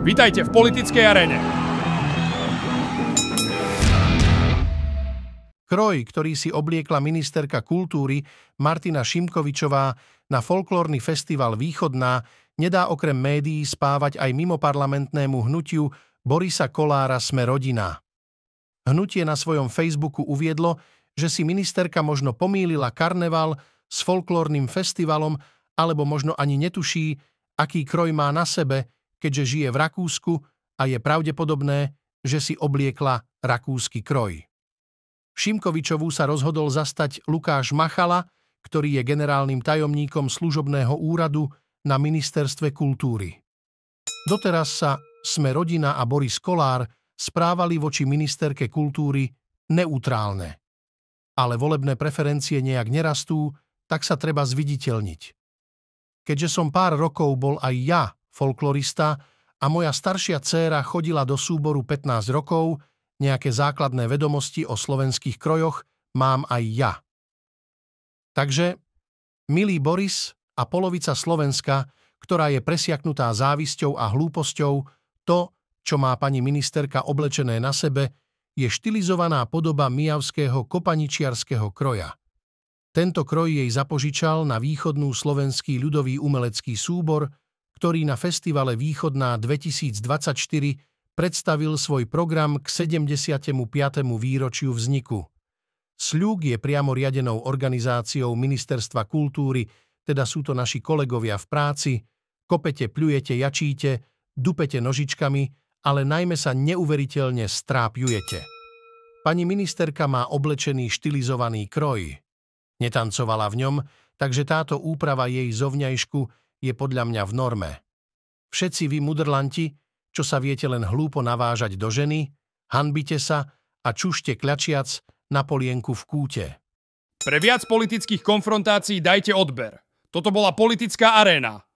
Vítajte v politickej arene. Kroj, ktorý si obliekla ministerka kultúry Martina Šimkovičová na folklórny festival Východná, nedá okrem médií spávať aj mimoparlamentnému hnutiu Borisa Kolára Sme rodina. Hnutie na svojom Facebooku uviedlo, že si ministerka možno pomýlila karneval s folklórnym festivalom alebo možno ani netuší, aký kroj má na sebe, keďže žije v Rakúsku a je pravdepodobné, že si obliekla rakúsky kroj. Šimkovičovú sa rozhodol zastať Lukáš Machala, ktorý je generálnym tajomníkom služobného úradu na ministerstve kultúry. Doteraz sa Sme rodina a Boris Kolár správali voči ministerke kultúry neutrálne. Ale volebné preferencie nejak nerastú, tak sa treba zviditeľniť. Keďže som pár rokov bol aj ja folklorista, a moja staršia dcéra chodila do súboru 15 rokov, nejaké základné vedomosti o slovenských krojoch mám aj ja. Takže, milý Boris a polovica Slovenska, ktorá je presiaknutá závisťou a hlúposťou, to, čo má pani ministerka oblečené na sebe, je štilizovaná podoba mijavského kopaničiarského kroja. Tento kroj jej zapožičal na východnú slovenský ľudový umelecký súbor – ktorý na festivale Východná 2024 predstavil svoj program k 75. výročiu vzniku. Sľúk je priamo riadenou organizáciou Ministerstva kultúry, teda sú to naši kolegovia v práci, kopete, pľujete, jačíte, dupete nožičkami, ale najmä sa neuveriteľne strápjujete. Pani ministerka má oblečený štilizovaný kroj. Netancovala v ňom, takže táto úprava jej zovňajšku je podľa mňa v norme. Všetci vy mudrlanti, čo sa viete len hlúpo navážať do ženy, hanbite sa a čušte kľačiac na polienku v kúte. Pre viac politických konfrontácií dajte odber. Toto bola politická aréna.